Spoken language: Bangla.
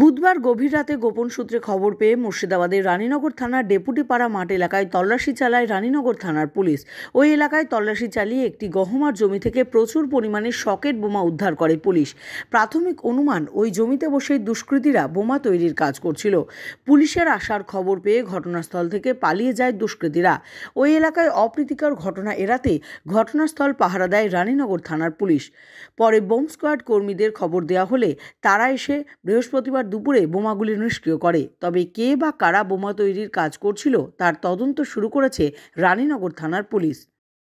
বুধবার গভীর রাতে গোপন সূত্রে খবর পেয়ে মুর্শিদাবাদের রানীনগর থানার ডেপুটিপাড়া মাঠ এলাকায় তল্লাশি চালায় রানীনগর থানার পুলিশ ওই এলাকায় তল্লাশি চালিয়ে একটি গহমার জমি থেকে প্রচুর পরিমাণে শকেট বোমা উদ্ধার করে পুলিশ প্রাথমিক অনুমান ওই জমিতে বসেই দুষ্কৃতীরা বোমা তৈরির কাজ করছিল পুলিশের আসার খবর পেয়ে ঘটনাস্থল থেকে পালিয়ে যায় দুষ্কৃতীরা ওই এলাকায় অপ্রীতিকর ঘটনা এড়াতে ঘটনাস্থল পাহারা দেয় রানীনগর থানার পুলিশ পরে বোম স্কোয়াড কর্মীদের খবর দেওয়া হলে তারা এসে বৃহস্পতিবার শুক্রবার দুপুরে বোমাগুলি নিষ্ক্রিয় করে তবে কে বা কারা বোমা তৈরির কাজ করছিল তার তদন্ত শুরু করেছে রানীনগর থানার পুলিশ